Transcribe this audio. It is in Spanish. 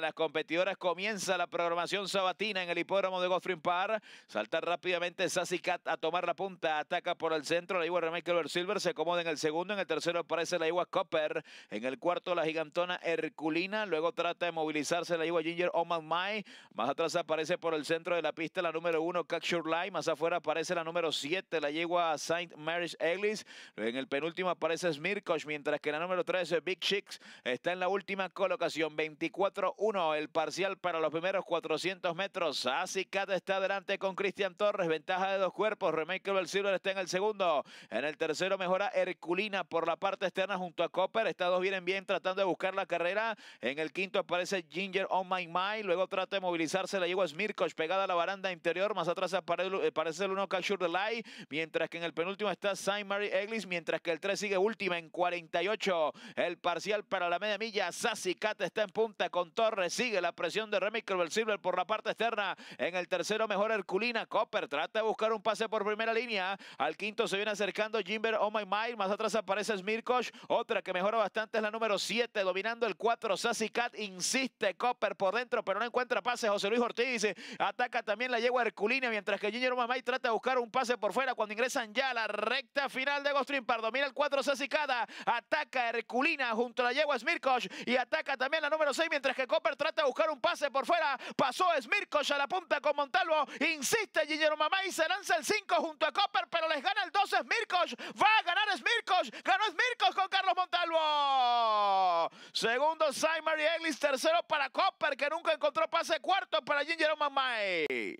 las competidoras. Comienza la programación sabatina en el hipódromo de Godfrey Park. Salta rápidamente Sassy Cat a tomar la punta. Ataca por el centro. La Igua Remaker Silver se acomoda en el segundo. En el tercero aparece la Igua Copper. En el cuarto la gigantona Herculina. Luego trata de movilizarse la Igua Ginger Oman oh Mai. Más atrás aparece por el centro de la pista la número uno Capture Line. Más afuera aparece la número siete la yegua Saint Mary's Eglis. En el penúltimo aparece Smirkosh. Mientras que la número tres Big Chicks está en la última colocación. 24 uno el parcial para los primeros 400 metros. Cat está adelante con Cristian Torres, ventaja de dos cuerpos. Remake del Silver está en el segundo. En el tercero mejora Herculina por la parte externa junto a Copper. Estados dos vienen bien tratando de buscar la carrera. En el quinto aparece Ginger On My Mind. Luego trata de movilizarse. La Yegua Smirkoch pegada a la baranda interior. Más atrás aparece el 1 Cashur de Light. Mientras que en el penúltimo está Saint Mary Eglis. Mientras que el 3 sigue última en 48. El parcial para la media milla. Sassy Cat está en punta con Torres. Resigue la presión de Remy Silver por la parte externa. En el tercero mejor Herculina. Copper trata de buscar un pase por primera línea. Al quinto se viene acercando Jimber Oh My Más atrás aparece Smirkosh. Otra que mejora bastante es la número 7. Dominando el 4. Sassy insiste. Copper por dentro, pero no encuentra pase. José Luis Ortiz ataca también la yegua Herculina. Mientras que Jimber Oh trata de buscar un pase por fuera. Cuando ingresan ya a la recta final de Gostrimpar. Pardo. Mira el 4 Sasicada Ataca Herculina junto a la yegua Smirkosh. Y ataca también la número 6. Mientras que Copper trata de buscar un pase por fuera. Pasó Smirko a la punta con Montalvo. Insiste Gingero Mamá y se lanza el 5 junto a Copper, pero les gana el 2 Smirkos. Va a ganar Smirkos. Ganó Smirkos con Carlos Montalvo. Segundo, Simon y Eglis. Tercero para Copper, que nunca encontró pase. Cuarto para Ginger Mamay.